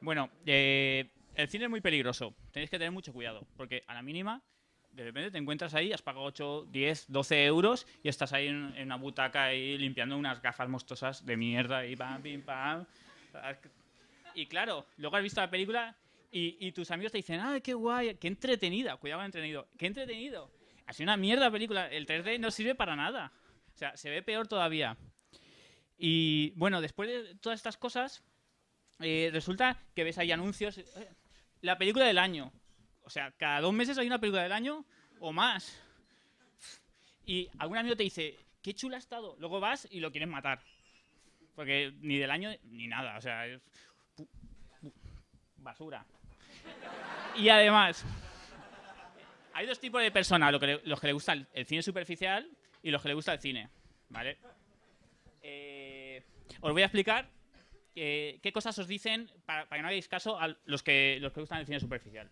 Bueno, eh, el cine es muy peligroso. Tenéis que tener mucho cuidado, porque a la mínima, de repente te encuentras ahí, has pagado 8, 10, 12 euros y estás ahí en, una butaca ahí limpiando unas gafas mostosas de mierda y pam, pim, pam. Y claro, luego has visto la película y, tus amigos te dicen, ¡ay, ah, qué guay! ¡Qué entretenida! Cuidado entretenido. ¡Qué entretenido! Ha sido una mierda la película. El 3D no sirve para nada. O sea, se ve peor todavía. Y bueno, después de todas estas cosas, eh, resulta que ves ahí anuncios. Eh, la película del año. O sea, cada dos meses hay una película del año o más. Y algún amigo te dice, qué chula ha estado. Luego vas y lo quieres matar. Porque ni del año ni nada. O sea, es basura. Y además, hay dos tipos de personas, los que le gusta el, cine superficial y los que le gusta el cine. ¿Vale? Eh, os voy a explicar eh, qué cosas os dicen, para, que no hagáis caso a los que, los que gustan el cine superficial.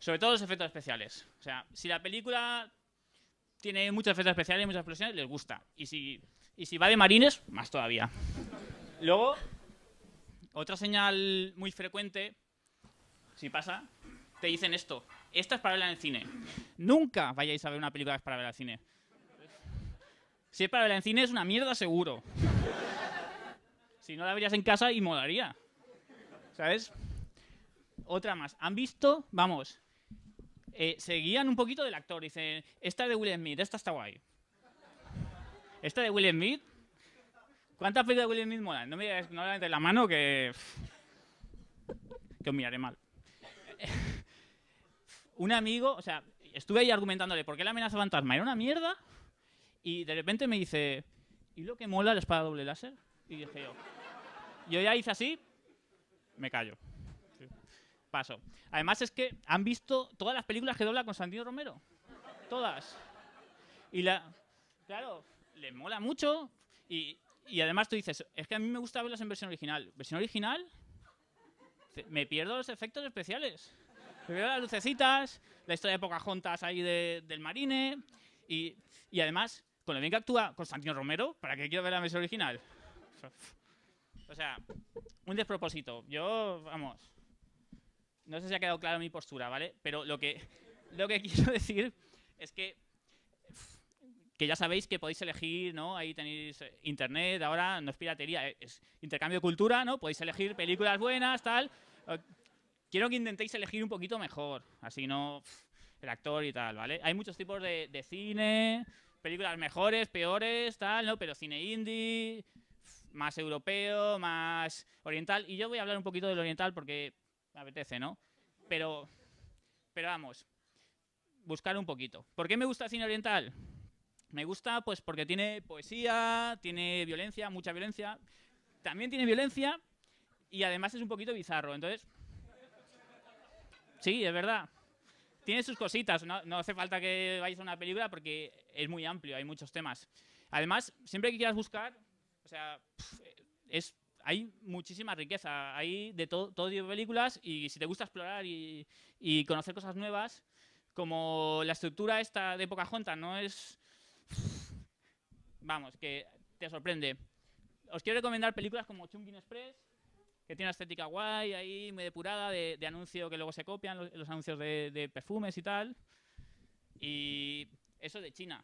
Sobre todo los efectos especiales. O sea, si la película tiene muchos efectos especiales, muchas explosiones, les gusta. Y si, y si va de marines, más todavía. Luego, otra señal muy frecuente, si pasa, te dicen esto. Esta es para verla en el cine. Nunca vayáis a ver una película que es para verla en el cine. Si es para verla en cine, es una mierda seguro. Si no la verías en casa y molaría. ¿Sabes? Otra más. ¿Han visto? Vamos. Eh, seguían un poquito del actor. Dicen, esta de Will Smith, esta está guay. Esta de Will Smith. ¿Cuántas películas de Will Smith molan? No me digas, no la mano que. que os miraré mal. un amigo, o sea, estuve ahí argumentándole por qué la amenaza fantasma era una mierda. Y de repente me dice, ¿y lo que mola la espada doble láser? Y dije yo, yo ya hice así, me callo. Paso. Además es que han visto todas las películas que dobla Constantino Romero. Todas. Y la... Claro, le mola mucho. Y, además tú dices, es que a mí me gusta verlas en versión original. ¿Versión original? Me pierdo los efectos especiales. Me pierdo las lucecitas, la historia de Pocahontas ahí de, del marine. Y, y además, con lo bien que actúa Constantino Romero, ¿para qué quiero ver la versión original? O sea, un despropósito. Yo, vamos. No sé si ha quedado clara mi postura, ¿vale? Pero lo que, lo que quiero decir es que. Que ya sabéis que podéis elegir, ¿no? Ahí tenéis eh, internet, ahora no es piratería, eh, es intercambio de cultura, ¿no? Podéis elegir películas buenas, tal. Quiero que intentéis elegir un poquito mejor, así no el actor y tal, ¿vale? Hay muchos tipos de, de cine, películas mejores, peores, tal, ¿no? Pero cine indie, más europeo, más oriental. Y yo voy a hablar un poquito del oriental porque me apetece, ¿no? Pero, pero vamos, buscar un poquito. ¿Por qué me gusta el cine oriental? Me gusta pues porque tiene poesía, tiene violencia, mucha violencia. También tiene violencia y además es un poquito bizarro. Entonces, sí, es verdad. Tiene sus cositas, no, no hace falta que vayáis a una película porque es muy amplio, hay muchos temas. Además, siempre que quieras buscar, o sea, es, hay muchísima riqueza, hay de todo tipo de películas y si te gusta explorar y, conocer cosas nuevas, como la estructura esta de Pocahontas no es... Vamos, que te sorprende. Os quiero recomendar películas como Chungking Express, que tiene una estética guay, ahí muy depurada, de, anuncio que luego se copian, los, anuncios de perfumes y tal. Y eso de China.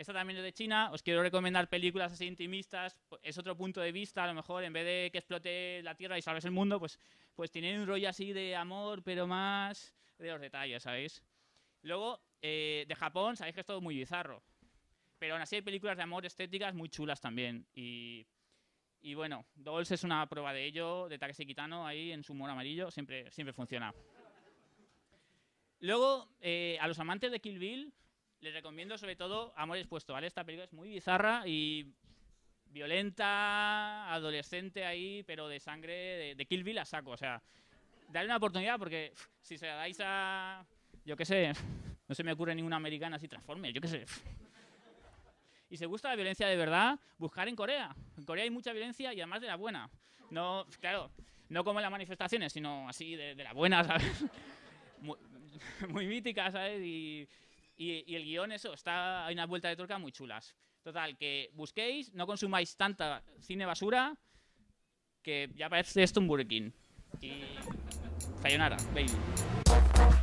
Esta también es de China. Os quiero recomendar películas así intimistas. Pues, es otro punto de vista. A lo mejor en vez de que explote la Tierra y salves el mundo, pues, pues tienen un rollo así de amor, pero más de los detalles, ¿sabéis? Luego, eh, de Japón, sabéis que es todo muy bizarro. Pero aún así hay películas de amor estéticas muy chulas también. Y, y bueno, Dolls es una prueba de ello, de Takeshi Kitano ahí en su humor amarillo. Siempre, siempre funciona. Luego, eh, a los amantes de Kill Bill, les recomiendo sobre todo Amor Expuesto, ¿vale? Esta película es muy bizarra y violenta, adolescente ahí, pero de sangre, de, Kilby Kill a saco. O sea, dale una oportunidad porque si se la dais a... Yo qué sé, no se me ocurre ninguna americana así, transforme, yo qué sé. Y si gusta la violencia de verdad, buscar en Corea. En Corea hay mucha violencia y además de la buena. No, claro, no como en las manifestaciones, sino así de, la buena, ¿sabes? Muy, míticas, mítica, ¿sabes? Y y, el guión, eso, está, hay una vuelta de tuerca muy chulas. Total, que busquéis, no consumáis tanta cine basura, que ya parece esto un burkin. Y... Sayonara, baby.